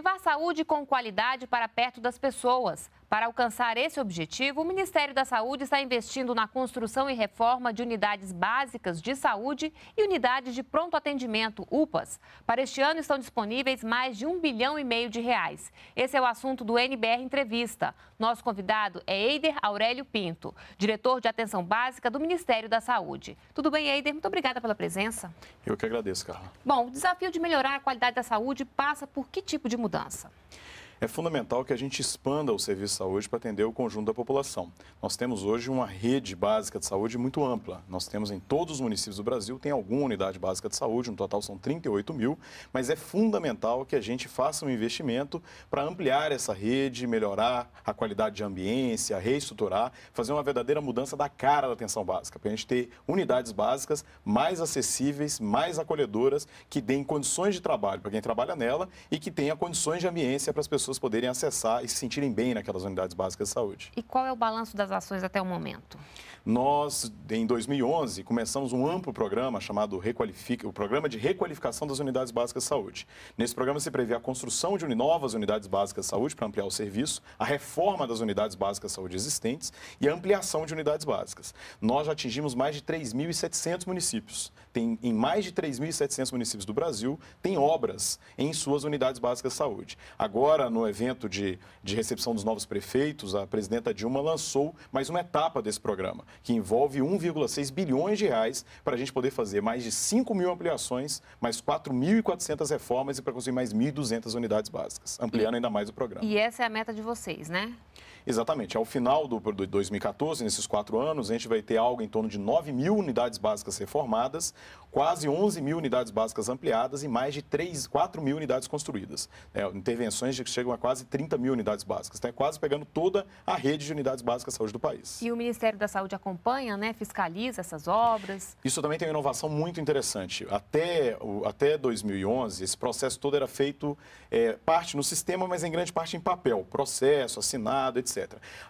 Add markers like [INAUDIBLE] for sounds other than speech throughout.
levar saúde com qualidade para perto das pessoas. Para alcançar esse objetivo, o Ministério da Saúde está investindo na construção e reforma de unidades básicas de saúde e unidades de pronto atendimento, UPAs. Para este ano estão disponíveis mais de um bilhão e meio de reais. Esse é o assunto do NBR Entrevista. Nosso convidado é Eider Aurélio Pinto, diretor de atenção básica do Ministério da Saúde. Tudo bem, Eider? Muito obrigada pela presença. Eu que agradeço, Carla. Bom, o desafio de melhorar a qualidade da saúde passa por que tipo de mudança? é fundamental que a gente expanda o serviço de saúde para atender o conjunto da população. Nós temos hoje uma rede básica de saúde muito ampla. Nós temos em todos os municípios do Brasil, tem alguma unidade básica de saúde, no total são 38 mil, mas é fundamental que a gente faça um investimento para ampliar essa rede, melhorar a qualidade de ambiência, reestruturar, fazer uma verdadeira mudança da cara da atenção básica, para a gente ter unidades básicas mais acessíveis, mais acolhedoras, que deem condições de trabalho para quem trabalha nela e que tenha condições de ambiência para as pessoas pessoas poderem acessar e se sentirem bem naquelas unidades básicas de saúde. E qual é o balanço das ações até o momento? Nós, em 2011, começamos um amplo programa chamado Requalifica, o Programa de Requalificação das Unidades Básicas de Saúde. Nesse programa se prevê a construção de novas unidades básicas de saúde para ampliar o serviço, a reforma das unidades básicas de saúde existentes e a ampliação de unidades básicas. Nós já atingimos mais de 3.700 municípios. Tem, em mais de 3.700 municípios do Brasil, tem obras em suas unidades básicas de saúde. Agora, no evento de, de recepção dos novos prefeitos, a presidenta Dilma lançou mais uma etapa desse programa que envolve 1,6 bilhões de reais para a gente poder fazer mais de 5 mil ampliações, mais 4.400 reformas e para construir mais 1.200 unidades básicas, ampliando e, ainda mais o programa. E essa é a meta de vocês, né? Exatamente. Ao final do, do 2014, nesses quatro anos, a gente vai ter algo em torno de 9 mil unidades básicas reformadas, quase 11 mil unidades básicas ampliadas e mais de 3, 4 mil unidades construídas. É, intervenções que chegam a quase 30 mil unidades básicas. Então, é quase pegando toda a rede de unidades básicas de saúde do país. E o Ministério da Saúde acompanha, né, fiscaliza essas obras? Isso também tem uma inovação muito interessante. Até, até 2011, esse processo todo era feito é, parte no sistema, mas em grande parte em papel. Processo, assinado, etc.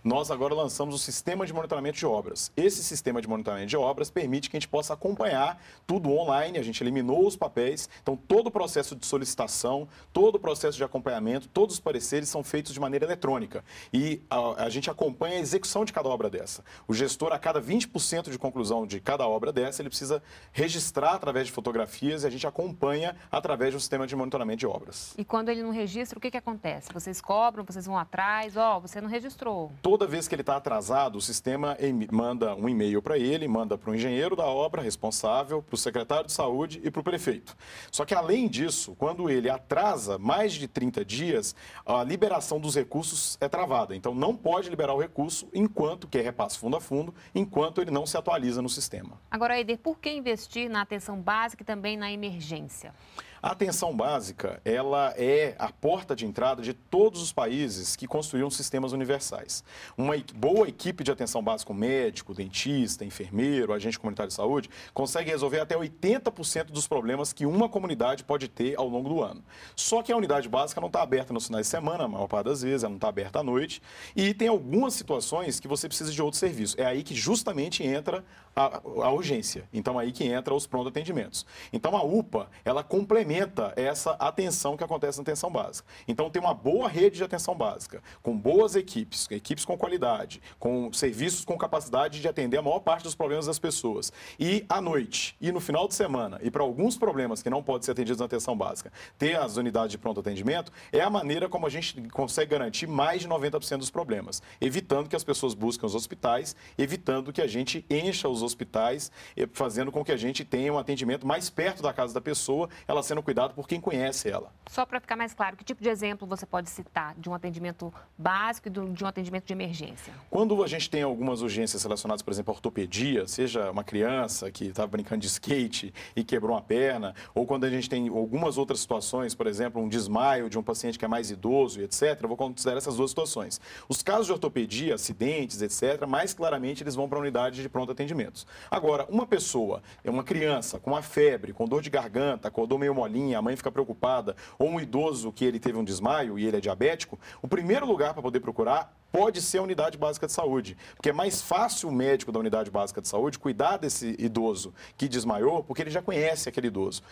Nós agora lançamos o sistema de monitoramento de obras. Esse sistema de monitoramento de obras permite que a gente possa acompanhar tudo online, a gente eliminou os papéis, então todo o processo de solicitação, todo o processo de acompanhamento, todos os pareceres são feitos de maneira eletrônica e a, a gente acompanha a execução de cada obra dessa. O gestor, a cada 20% de conclusão de cada obra dessa, ele precisa registrar através de fotografias e a gente acompanha através do sistema de monitoramento de obras. E quando ele não registra, o que, que acontece? Vocês cobram, vocês vão atrás, ó, oh, você não registra registrou. Toda vez que ele está atrasado, o sistema manda um e-mail para ele, manda para o engenheiro da obra responsável, para o secretário de saúde e para o prefeito. Só que, além disso, quando ele atrasa mais de 30 dias, a liberação dos recursos é travada. Então, não pode liberar o recurso enquanto, que é repasse fundo a fundo, enquanto ele não se atualiza no sistema. Agora, Eder, por que investir na atenção básica e também na emergência? A atenção básica, ela é a porta de entrada de todos os países que construíram sistemas universais. Uma boa equipe de atenção básica, médico, dentista, enfermeiro, agente comunitário de saúde, consegue resolver até 80% dos problemas que uma comunidade pode ter ao longo do ano. Só que a unidade básica não está aberta nos finais de semana, a maior parte das vezes, ela não está aberta à noite, e tem algumas situações que você precisa de outro serviço. É aí que justamente entra a, a urgência. Então, é aí que entra os pronto atendimentos. Então, a UPA, ela complementa complementa essa atenção que acontece na atenção básica. Então, tem uma boa rede de atenção básica, com boas equipes, equipes com qualidade, com serviços com capacidade de atender a maior parte dos problemas das pessoas. E à noite, e no final de semana, e para alguns problemas que não podem ser atendidos na atenção básica, ter as unidades de pronto atendimento é a maneira como a gente consegue garantir mais de 90% dos problemas, evitando que as pessoas busquem os hospitais, evitando que a gente encha os hospitais, eh, fazendo com que a gente tenha um atendimento mais perto da casa da pessoa, ela sendo sendo cuidado por quem conhece ela. Só para ficar mais claro, que tipo de exemplo você pode citar de um atendimento básico e de um atendimento de emergência? Quando a gente tem algumas urgências relacionadas, por exemplo, à ortopedia, seja uma criança que estava tá brincando de skate e quebrou uma perna, ou quando a gente tem algumas outras situações, por exemplo, um desmaio de um paciente que é mais idoso, etc., eu vou considerar essas duas situações. Os casos de ortopedia, acidentes, etc., mais claramente eles vão para a unidade de pronto atendimento. Agora, uma pessoa, é uma criança com uma febre, com dor de garganta, acordou meio molhada, a mãe fica preocupada, ou um idoso que ele teve um desmaio e ele é diabético, o primeiro lugar para poder procurar pode ser a unidade básica de saúde. Porque é mais fácil o médico da unidade básica de saúde cuidar desse idoso que desmaiou, porque ele já conhece aquele idoso.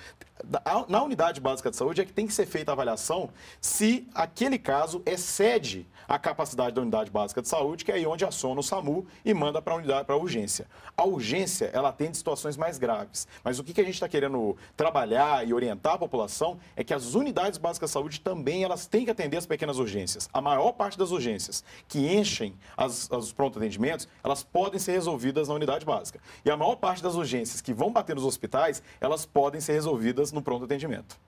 Na unidade básica de saúde é que tem que ser feita a avaliação se aquele caso excede a capacidade da unidade básica de saúde, que é aí onde assona o SAMU e manda para a unidade, para a urgência. A urgência, ela atende situações mais graves. Mas o que a gente está querendo trabalhar e orientar a população é que as unidades básicas de saúde também elas têm que atender as pequenas urgências. A maior parte das urgências que enchem as, as pronto atendimentos, elas podem ser resolvidas na unidade básica. E a maior parte das urgências que vão bater nos hospitais, elas podem ser resolvidas no pronto atendimento.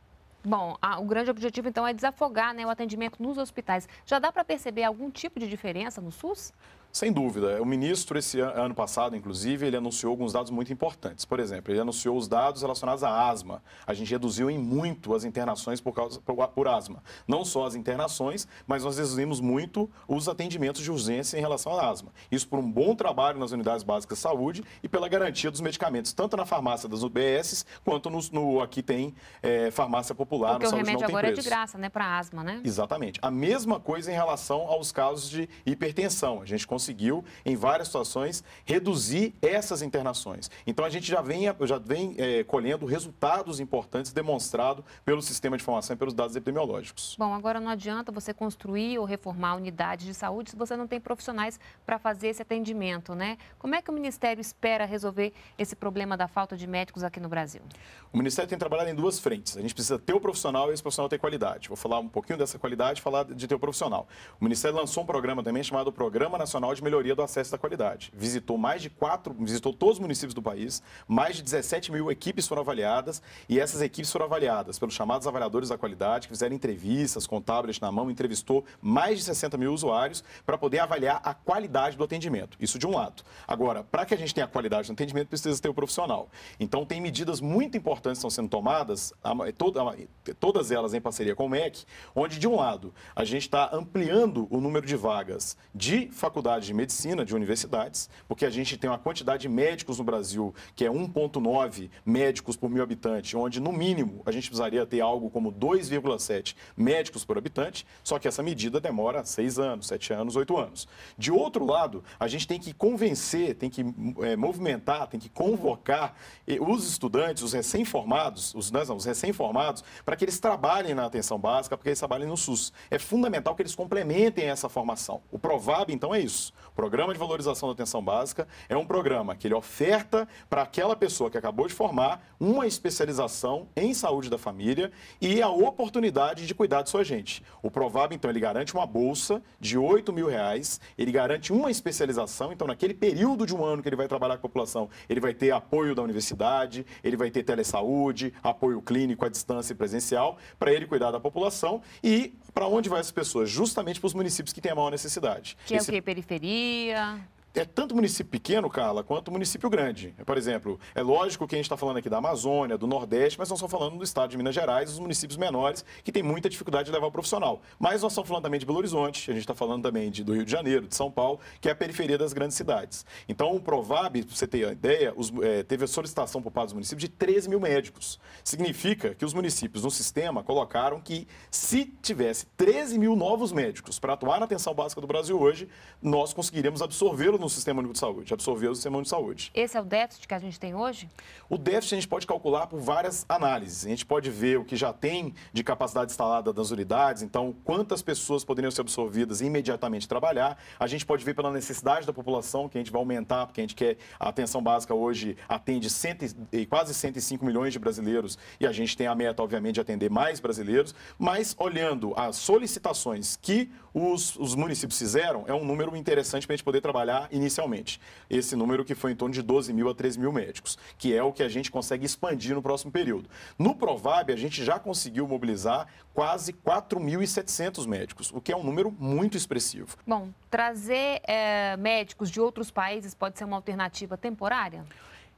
Bom, a, o grande objetivo então é desafogar né, o atendimento nos hospitais. Já dá para perceber algum tipo de diferença no SUS? Sem dúvida. O ministro, esse ano passado, inclusive, ele anunciou alguns dados muito importantes. Por exemplo, ele anunciou os dados relacionados à asma. A gente reduziu em muito as internações por, causa, por, por asma. Não só as internações, mas nós reduzimos muito os atendimentos de urgência em relação à asma. Isso por um bom trabalho nas unidades básicas de saúde e pela garantia dos medicamentos, tanto na farmácia das UBS, quanto no, no aqui tem é, farmácia popular, Porque no o saúde remédio não agora é de graça, né? Para asma, né? Exatamente. A mesma coisa em relação aos casos de hipertensão. A gente conseguiu, em várias situações, reduzir essas internações. Então, a gente já vem, já vem é, colhendo resultados importantes demonstrados pelo sistema de informação e pelos dados epidemiológicos. Bom, agora não adianta você construir ou reformar unidades de saúde se você não tem profissionais para fazer esse atendimento, né? Como é que o Ministério espera resolver esse problema da falta de médicos aqui no Brasil? O Ministério tem trabalhado em duas frentes. A gente precisa ter o profissional e esse profissional ter qualidade. Vou falar um pouquinho dessa qualidade, falar de ter o profissional. O Ministério lançou um programa também chamado Programa Nacional de melhoria do acesso da qualidade. Visitou mais de quatro, visitou todos os municípios do país, mais de 17 mil equipes foram avaliadas e essas equipes foram avaliadas pelos chamados avaliadores da qualidade, que fizeram entrevistas com tablets na mão, entrevistou mais de 60 mil usuários para poder avaliar a qualidade do atendimento. Isso de um lado. Agora, para que a gente tenha qualidade no atendimento, precisa ter o profissional. Então, tem medidas muito importantes que estão sendo tomadas, todas elas em parceria com o MEC, onde, de um lado, a gente está ampliando o número de vagas de faculdade faculdades de medicina, de universidades, porque a gente tem uma quantidade de médicos no Brasil que é 1,9 médicos por mil habitantes, onde no mínimo a gente precisaria ter algo como 2,7 médicos por habitante, só que essa medida demora seis anos, sete anos, oito anos. De outro lado, a gente tem que convencer, tem que é, movimentar, tem que convocar eh, os estudantes, os recém-formados, os, né, os recém-formados, para que eles trabalhem na atenção básica, para que eles trabalhem no SUS. É fundamental que eles complementem essa formação. O provável, então, é isso isso. O programa de valorização da atenção básica é um programa que ele oferta para aquela pessoa que acabou de formar uma especialização em saúde da família e a oportunidade de cuidar de sua gente. O Provab, então, ele garante uma bolsa de 8 mil reais, ele garante uma especialização, então, naquele período de um ano que ele vai trabalhar com a população, ele vai ter apoio da universidade, ele vai ter telesaúde, apoio clínico à distância e presencial, para ele cuidar da população e para onde vai essas pessoas? Justamente para os municípios que têm a maior necessidade. Que Esse... é o que? Periferia? dia é tanto município pequeno, Carla, quanto município grande. É, por exemplo, é lógico que a gente está falando aqui da Amazônia, do Nordeste, mas nós estamos falando do estado de Minas Gerais, dos municípios menores, que tem muita dificuldade de levar o profissional. Mas nós estamos falando também de Belo Horizonte, a gente está falando também de, do Rio de Janeiro, de São Paulo, que é a periferia das grandes cidades. Então, o Provab, para você ter a ideia, os, é, teve a solicitação por parte dos municípios de 13 mil médicos. Significa que os municípios no sistema colocaram que se tivesse 13 mil novos médicos para atuar na atenção básica do Brasil hoje, nós conseguiríamos absorvê-los no Sistema Único de Saúde, absorveu o Sistema Único de Saúde. Esse é o déficit que a gente tem hoje? O déficit a gente pode calcular por várias análises. A gente pode ver o que já tem de capacidade instalada das unidades, então quantas pessoas poderiam ser absorvidas e imediatamente trabalhar. A gente pode ver pela necessidade da população, que a gente vai aumentar, porque a gente quer a atenção básica hoje atende cento, quase 105 milhões de brasileiros e a gente tem a meta, obviamente, de atender mais brasileiros, mas olhando as solicitações que os, os municípios fizeram, é um número interessante para a gente poder trabalhar inicialmente. Esse número que foi em torno de 12 mil a 13 mil médicos, que é o que a gente consegue expandir no próximo período. No Provab, a gente já conseguiu mobilizar quase 4.700 médicos, o que é um número muito expressivo. Bom, trazer é, médicos de outros países pode ser uma alternativa temporária?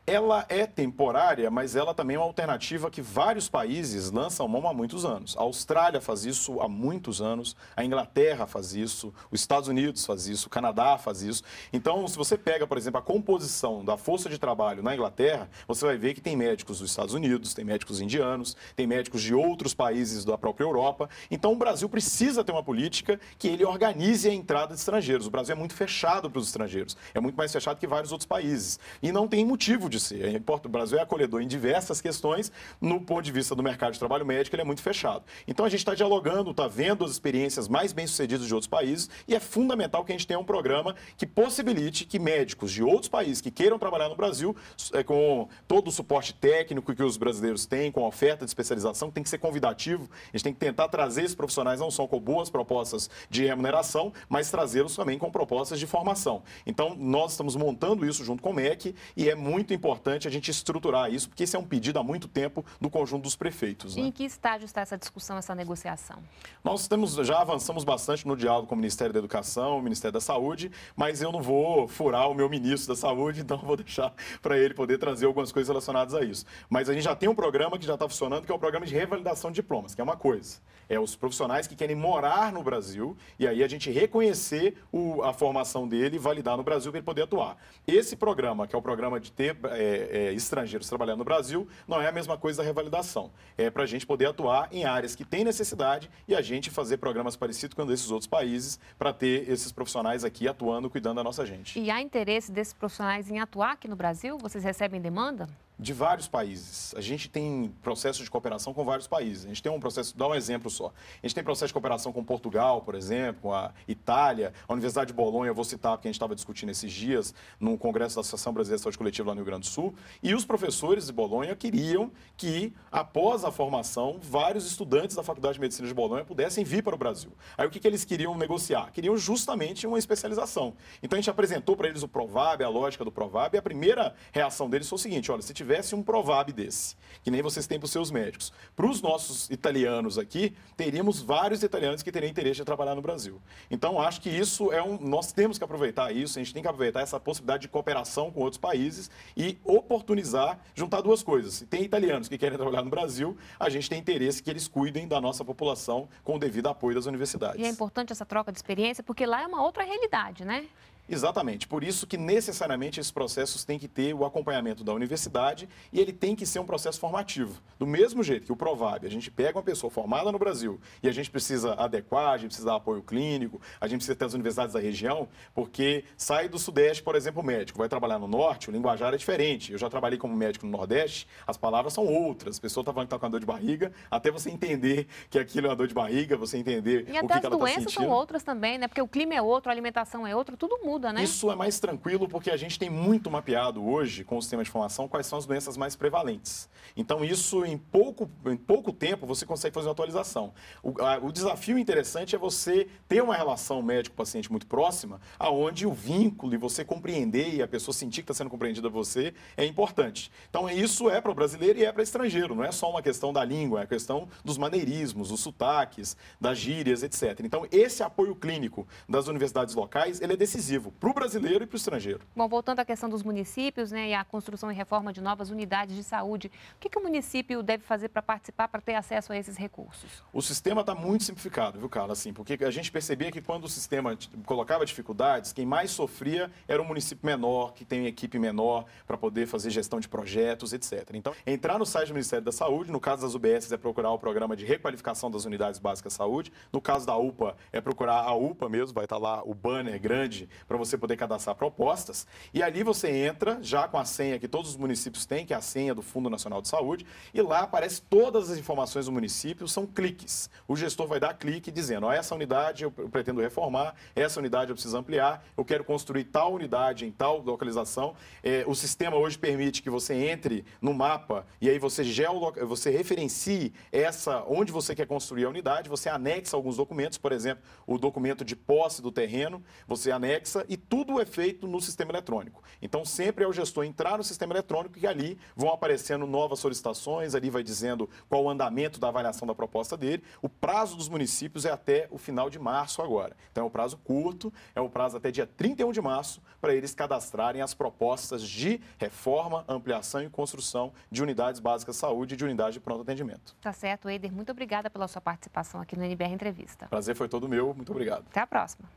ela é temporária, mas ela também é uma alternativa que vários países lançam mão há muitos anos. A Austrália faz isso há muitos anos, a Inglaterra faz isso, os Estados Unidos faz isso, o Canadá faz isso. Então, se você pega, por exemplo, a composição da força de trabalho na Inglaterra, você vai ver que tem médicos dos Estados Unidos, tem médicos indianos, tem médicos de outros países da própria Europa. Então, o Brasil precisa ter uma política que ele organize a entrada de estrangeiros. O Brasil é muito fechado para os estrangeiros, é muito mais fechado que vários outros países. E não tem motivo de ser. O Brasil é acolhedor em diversas questões, no ponto de vista do mercado de trabalho médico, ele é muito fechado. Então a gente está dialogando, está vendo as experiências mais bem-sucedidas de outros países e é fundamental que a gente tenha um programa que possibilite que médicos de outros países que queiram trabalhar no Brasil, é, com todo o suporte técnico que os brasileiros têm, com a oferta de especialização, tem que ser convidativo, a gente tem que tentar trazer esses profissionais não só com boas propostas de remuneração, mas trazê-los também com propostas de formação. Então, nós estamos montando isso junto com o MEC e é muito importante importante a gente estruturar isso, porque esse é um pedido há muito tempo do conjunto dos prefeitos. Né? Em que estágio está essa discussão, essa negociação? Nós temos, já avançamos bastante no diálogo com o Ministério da Educação, o Ministério da Saúde, mas eu não vou furar o meu ministro da Saúde, [LAUGHS] então vou deixar para ele poder trazer algumas coisas relacionadas a isso. Mas a gente já tem um programa que já está funcionando, que é o programa de revalidação de diplomas, que é uma coisa. É os profissionais que querem morar no Brasil e aí a gente reconhecer o, a formação dele e validar no Brasil para ele poder atuar. Esse programa, que é o programa de ter é, é, estrangeiros trabalhando no Brasil, não é a mesma coisa da revalidação. É para a gente poder atuar em áreas que tem necessidade e a gente fazer programas parecidos com esses outros países para ter esses profissionais aqui atuando, cuidando da nossa gente. E há interesse desses profissionais em atuar aqui no Brasil? Vocês recebem demanda? de vários países. A gente tem processo de cooperação com vários países. A gente tem um processo, dá um exemplo só. A gente tem processo de cooperação com Portugal, por exemplo, com a Itália, a Universidade de Bolonha, vou citar porque a gente estava discutindo esses dias no congresso da Associação Brasileira de Saúde Coletiva lá no Rio Grande do Sul, e os professores de Bolonha queriam que após a formação, vários estudantes da Faculdade de Medicina de Bolonha pudessem vir para o Brasil. Aí o que, que eles queriam negociar? Queriam justamente uma especialização. Então a gente apresentou para eles o Provab, a lógica do Provab, e a primeira reação deles foi o seguinte: olha, se tiver tivesse um Provab desse, que nem vocês têm para os seus médicos, para os nossos italianos aqui, teríamos vários italianos que teriam interesse em trabalhar no Brasil. Então, acho que isso é um. Nós temos que aproveitar isso, a gente tem que aproveitar essa possibilidade de cooperação com outros países e oportunizar, juntar duas coisas. Se tem italianos que querem trabalhar no Brasil, a gente tem interesse que eles cuidem da nossa população com o devido apoio das universidades. E é importante essa troca de experiência, porque lá é uma outra realidade, né? Exatamente. Por isso que necessariamente esses processos têm que ter o acompanhamento da universidade e ele tem que ser um processo formativo. Do mesmo jeito que o Provab, a gente pega uma pessoa formada no Brasil e a gente precisa adequar, a gente precisa dar apoio clínico, a gente precisa ter as universidades da região, porque sai do Sudeste, por exemplo, o médico, vai trabalhar no Norte, o linguajar é diferente. Eu já trabalhei como médico no Nordeste, as palavras são outras. A pessoa está falando que está com uma dor de barriga, até você entender que aquilo é uma dor de barriga, você entender e o que, que ela até tá as doenças são outras também, né? Porque o clima é outro, a alimentação é outra, tudo muda ajuda, né? Isso é mais tranquilo porque a gente tem muito mapeado hoje com o sistema de informação quais são as doenças mais prevalentes. Então, isso em pouco, em pouco tempo você consegue fazer uma atualização. O, a, o desafio interessante é você ter uma relação médico-paciente muito próxima, aonde o vínculo e você compreender e a pessoa sentir que está sendo compreendida por você é importante. Então, isso é para o brasileiro e é para estrangeiro, não é só uma questão da língua, é a questão dos maneirismos, dos sotaques, das gírias, etc. Então, esse apoio clínico das universidades locais, ele é decisivo para o brasileiro e para o estrangeiro. Bom, voltando à questão dos municípios né, e à construção e reforma de novas unidades de saúde, o que, que o município deve fazer para participar, para ter acesso a esses recursos? O sistema está muito simplificado, viu, Carla? Assim, porque a gente percebia que quando o sistema colocava dificuldades, quem mais sofria era o um município menor, que tem equipe menor para poder fazer gestão de projetos, etc. Então, entrar no site do Ministério da Saúde, no caso das UBS é procurar o programa de requalificação das unidades básicas de saúde, no caso da UPA é procurar a UPA mesmo, vai estar tá lá o banner grande para você poder cadastrar propostas. E ali você entra já com a senha que todos os municípios têm, que é a senha do Fundo Nacional de Saúde, e lá aparece todas as informações do município, são cliques. O gestor vai dar clique dizendo: ó, essa unidade eu pretendo reformar, essa unidade eu preciso ampliar, eu quero construir tal unidade em tal localização. É, o sistema hoje permite que você entre no mapa e aí você geoloca, você referencie essa onde você quer construir a unidade, você anexa alguns documentos, por exemplo, o documento de posse do terreno, você anexa e tudo é feito no sistema eletrônico. Então, sempre é o gestor entrar no sistema eletrônico e ali vão aparecendo novas solicitações, ali vai dizendo qual o andamento da avaliação da proposta dele. O prazo dos municípios é até o final de março agora. Então, é um prazo curto, é o um prazo até dia 31 de março para eles cadastrarem as propostas de reforma, ampliação e construção de unidades básicas de saúde e de unidade de pronto atendimento. Tá certo, Eder. Muito obrigada pela sua participação aqui no NBR Entrevista. Prazer foi todo meu. Muito obrigado. Até a próxima.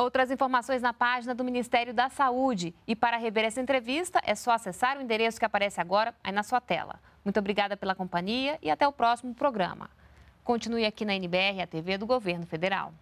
Outras informações na página do Ministério da Saúde. E para rever essa entrevista, é só acessar o endereço que aparece agora aí na sua tela. Muito obrigada pela companhia e até o próximo programa. Continue aqui na NBR, a TV do Governo Federal.